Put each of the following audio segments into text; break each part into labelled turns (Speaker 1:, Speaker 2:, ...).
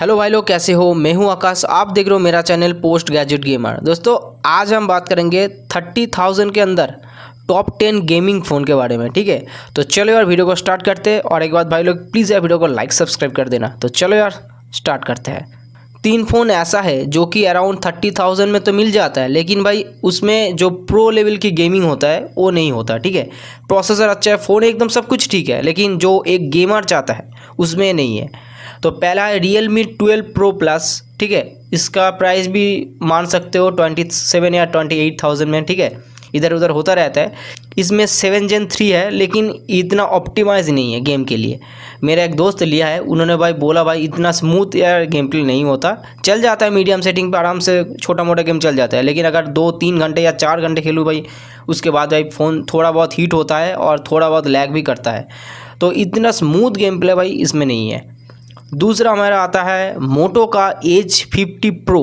Speaker 1: hello भाई लोग कैसे हो मैं हूं आकाश आप देख रहे हो मेरा चैनल पोस्ट ग्रेजुएट गेमर दोस्तों आज हम बात करेंगे थर्टी थाउजेंड के अंदर टॉप टेन गेमिंग फ़ोन के बारे में ठीक है तो चलो यार वीडियो को स्टार्ट करते हैं और एक बात भाई लोग प्लीज़ यार वीडियो को लाइक सब्सक्राइब कर देना तो चलो यार स्टार्ट करते हैं तीन फ़ोन ऐसा है जो कि अराउंड थर्टी थाउजेंड में तो मिल जाता है लेकिन भाई उसमें जो प्रो लेवल की गेमिंग होता है वो नहीं होता ठीक है प्रोसेसर अच्छा है फ़ोन एकदम सब कुछ ठीक है लेकिन जो एक गेमर चाहता है उसमें नहीं है तो पहला है Realme twelve pro plus ठीक है इसका प्राइस भी मान सकते हो ट्वेंटी सेवन या ट्वेंटी एट थाउजेंड में ठीक है इधर उधर होता रहता है इसमें सेवन जेन थ्री है लेकिन इतना ऑप्टिमाइज नहीं है गेम के लिए मेरा एक दोस्त लिया है उन्होंने भाई बोला भाई इतना स्मूथ या गेम प्ले नहीं होता चल जाता है मीडियम सेटिंग पर आराम से छोटा मोटा गेम चल जाता है लेकिन अगर दो तीन घंटे या चार घंटे खेलूँ भाई उसके बाद भाई फ़ोन थोड़ा बहुत हीट होता है और थोड़ा बहुत लैग भी करता है तो इतना स्मूथ गेम प्ले भाई इसमें नहीं है दूसरा हमारा आता है मोटो का एज फिफ्टी प्रो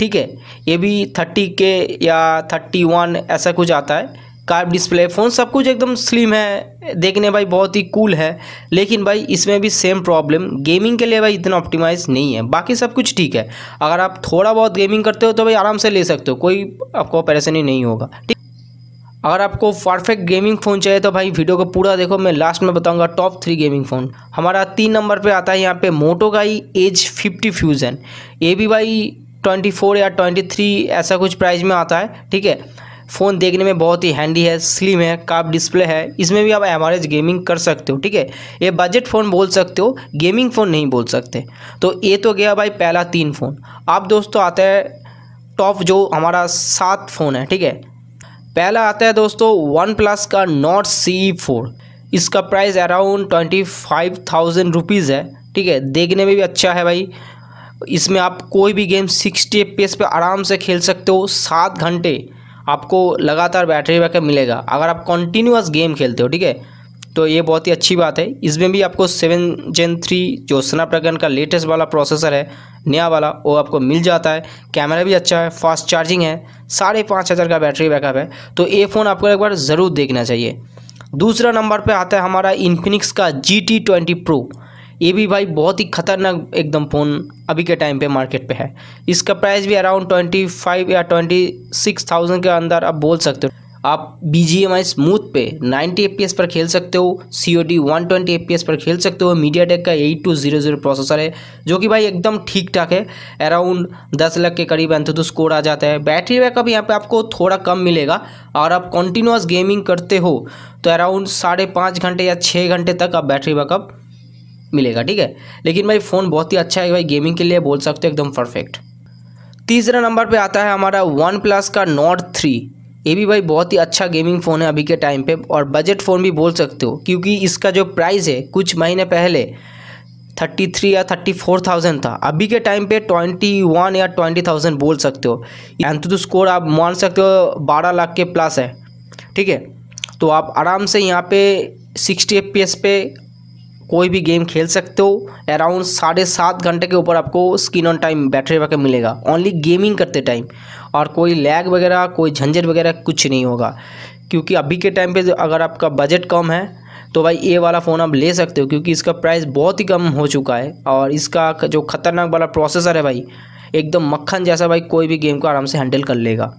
Speaker 1: ठीक है ये भी थर्टी के या थर्टी वन ऐसा कुछ आता है कार डिस्प्ले फ़ोन सब कुछ एकदम स्लिम है देखने भाई बहुत ही कूल है लेकिन भाई इसमें भी सेम प्रॉब्लम गेमिंग के लिए भाई इतना ऑप्टिमाइज नहीं है बाकी सब कुछ ठीक है अगर आप थोड़ा बहुत गेमिंग करते हो तो भाई आराम से ले सकते हो कोई आपको परेशानी नहीं होगा ठीक अगर आपको परफेक्ट गेमिंग फ़ोन चाहिए तो भाई वीडियो को पूरा देखो मैं लास्ट में बताऊंगा टॉप थ्री गेमिंग फ़ोन हमारा तीन नंबर पे आता है यहाँ पे मोटो का ही एज फिफ्टी फ्यूज़न ये भी भाई ट्वेंटी फोर या ट्वेंटी थ्री ऐसा कुछ प्राइस में आता है ठीक है फ़ोन देखने में बहुत ही हैंडी है स्लिम है काप डिस्प्ले है इसमें भी आप एवरेज गेमिंग कर सकते हो ठीक है ये बजट फ़ोन बोल सकते हो गेमिंग फ़ोन नहीं बोल सकते तो ये तो गया भाई पहला तीन फ़ोन आप दोस्तों आता है टॉप जो हमारा सात फ़ोन है ठीक है पहला आता है दोस्तों वन प्लस का नॉट सी फोर इसका price around twenty five thousand rupees है ठीक है देखने में भी अच्छा है भाई इसमें आप कोई भी गेम सिक्सटी एफ पे आराम से खेल सकते हो सात घंटे आपको लगातार बैटरी बैकअप मिलेगा अगर आप कंटिन्यूस गेम खेलते हो ठीक है तो ये बहुत ही अच्छी बात है इसमें भी आपको सेवन जेन थ्री जो स्नैपड्रैगन का लेटेस्ट वाला प्रोसेसर है नया वाला वो आपको मिल जाता है कैमरा भी अच्छा है फास्ट चार्जिंग है साढ़े पाँच हज़ार का बैटरी बैकअप है तो ये फ़ोन आपको एक बार ज़रूर देखना चाहिए दूसरा नंबर पे आता है हमारा इन्फिनिक्स का जी टी ट्वेंटी प्रो ये भी भाई बहुत ही खतरनाक एकदम फ़ोन अभी के टाइम पे मार्केट पे है इसका प्राइस भी अराउंड ट्वेंटी फाइव या ट्वेंटी सिक्स थाउजेंड के अंदर आप बोल सकते हो आप B G M I smooth पे पी एफ पर खेल सकते हो C O D one twenty F पर खेल सकते हो मीडिया टेक का eight two zero zero processor है जो कि भाई एकदम ठीक ठाक है अराउंड दस लाख के करीब अंत तो स्कोर आ जाता है बैटरी बैकअप यहाँ पे आपको थोड़ा कम मिलेगा और आप कंटिन्यूस गेमिंग करते हो तो अराउंड साढ़े पाँच घंटे या छः घंटे तक आप बैटरी बैकअप मिलेगा ठीक है लेकिन भाई फ़ोन बहुत ही अच्छा है भाई गेमिंग के लिए बोल सकते हो एकदम परफेक्ट तीसरा नंबर पे आता है हमारा वन प्लस का नोट थ्री ये भी भाई बहुत ही अच्छा गेमिंग फ़ोन है अभी के टाइम पे और बजट फ़ोन भी बोल सकते हो क्योंकि इसका जो प्राइस है कुछ महीने पहले थर्टी थ्री या थर्टी फोर थाउजेंड था अभी के टाइम पे ट्वेंटी वन या ट्वेंटी थाउजेंड बोल सकते हो तो स्कोर आप मान सकते हो बारह लाख के प्लस है ठीक है तो आप आराम से यहाँ पे सिक्सटी एफ पे कोई भी गेम खेल सकते हो अराउंड साढ़े सात घंटे के ऊपर आपको screen on time battery backup मिलेगा ओनली गेमिंग करते टाइम और कोई लैग वगैरह कोई झंझट वगैरह कुछ नहीं होगा क्योंकि अभी के टाइम पे अगर आपका बजट कम है तो भाई ये वाला फ़ोन आप ले सकते हो क्योंकि इसका प्राइस बहुत ही कम हो चुका है और इसका जो ख़तरनाक वाला प्रोसेसर है भाई एकदम मक्खन जैसा भाई कोई भी गेम को आराम से हैंडल कर लेगा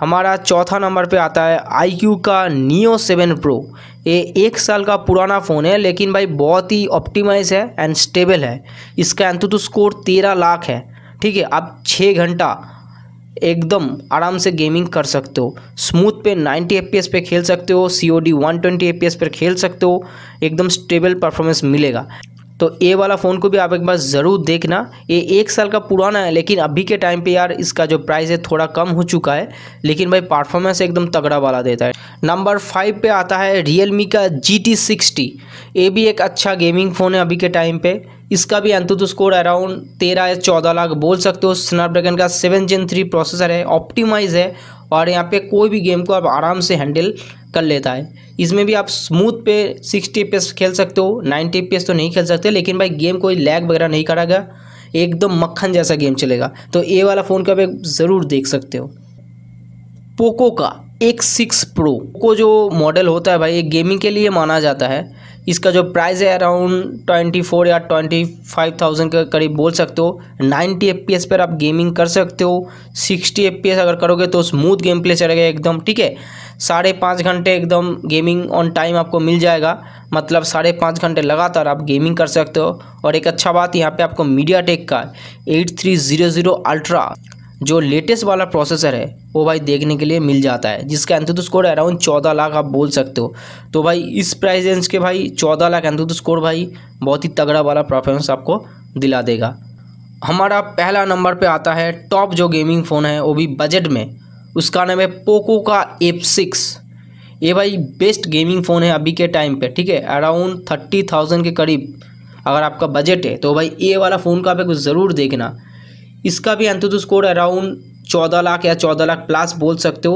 Speaker 1: हमारा चौथा नंबर पे आता है आई क्यू का नियो सेवन प्रो ये एक साल का पुराना फ़ोन है लेकिन भाई बहुत ही ऑप्टिमाइज है एंड स्टेबल है इसका एंतुतु स्कोर तेरह लाख है ठीक है अब छः घंटा एकदम आराम से गेमिंग कर सकते हो स्मूथ पे 90 एफ पे खेल सकते हो C O D one twenty पर खेल सकते हो एकदम स्टेबल परफॉर्मेंस मिलेगा तो ए वाला फ़ोन को भी आप एक बार ज़रूर देखना ये एक साल का पुराना है लेकिन अभी के टाइम पे यार इसका जो प्राइस है थोड़ा कम हो चुका है लेकिन भाई परफॉर्मेंस एकदम तगड़ा वाला देता है नंबर फाइव पे आता है रियल का जी टी सिक्सटी ये भी एक अच्छा गेमिंग फ़ोन है अभी के टाइम पे इसका भी एंतुतु स्कोर अराउंड तेरह या चौदह लाख बोल सकते हो स्नैपड्रैगन का सेवन जेन थ्री प्रोसेसर है ऑप्टिमाइज है और यहाँ पे कोई भी गेम को आप आराम से हैंडल कर लेता है इसमें भी आप स्मूथ पे सिक्सटी पे खेल सकते हो नाइन्टी पे तो नहीं खेल सकते लेकिन भाई गेम कोई लैग वगैरह नहीं करेगा एकदम मक्खन जैसा गेम चलेगा तो ए वाला फ़ोन का आप ज़रूर देख सकते हो पोको का एक सिक्स प्रो को जो मॉडल होता है भाई ये गेमिंग के लिए माना जाता है इसका जो प्राइस है अराउंड ट्वेंटी फोर या ट्वेंटी फाइव थाउजेंड के करीब बोल सकते हो नाइन्टी एफ पी एस पर आप गेमिंग कर सकते हो सिक्सटी एफ पी एस अगर करोगे तो स्मूथ गेम प्ले चलेगा एकदम ठीक है साढ़े पाँच घंटे एकदम गेमिंग ऑन टाइम आपको मिल जाएगा मतलब साढ़े पाँच घंटे लगातार आप गेमिंग कर सकते हो और एक अच्छा बात यहाँ पर आपको मीडिया टेक का eight three zero zero ultra जो लेटेस्ट वाला प्रोसेसर है वो भाई देखने के लिए मिल जाता है जिसका एंथुदू स्कोर अराउंड चौदह लाख आप बोल सकते हो तो भाई इस प्राइस रेंज के भाई चौदह लाख एंथुदू स्कोर भाई बहुत ही तगड़ा वाला परफॉर्मेंस आपको दिला देगा हमारा पहला नंबर पे आता है टॉप जो गेमिंग फ़ोन है वो भी बजट में उसका नाम है पोको का एफ सिक्स ये भाई बेस्ट गेमिंग फ़ोन है अभी के टाइम पे ठीक है अराउंड थर्टी थाउजेंड के करीब अगर आपका बजट है तो भाई ये वाला फ़ोन का आप कुछ ज़रूर देखना इसका भी एंथुदू स्कोर अराउंड चौदह लाख या चौदह लाख प्लस बोल सकते हो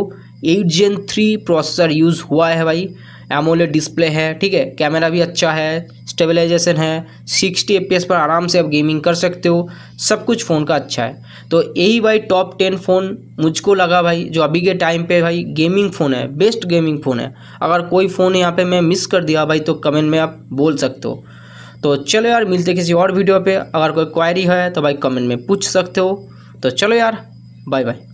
Speaker 1: eight gen three processor use हुआ है भाई एमोले डिस्प्ले है ठीक है कैमरा भी अच्छा है स्टेबलाइजेशन है सिक्सटी एफ पर आराम से आप गेमिंग कर सकते हो सब कुछ फ़ोन का अच्छा है तो यही भाई टॉप टेन फ़ोन मुझको लगा भाई जो अभी के टाइम पे भाई गेमिंग फ़ोन है बेस्ट गेमिंग फ़ोन है अगर कोई फ़ोन यहाँ पे मैं मिस कर दिया भाई तो कमेंट में आप बोल सकते हो तो चलो यार मिलते किसी और वीडियो पर अगर कोई क्वायरी है तो भाई कमेंट में पूछ सकते हो तो चलो यार बाय बाय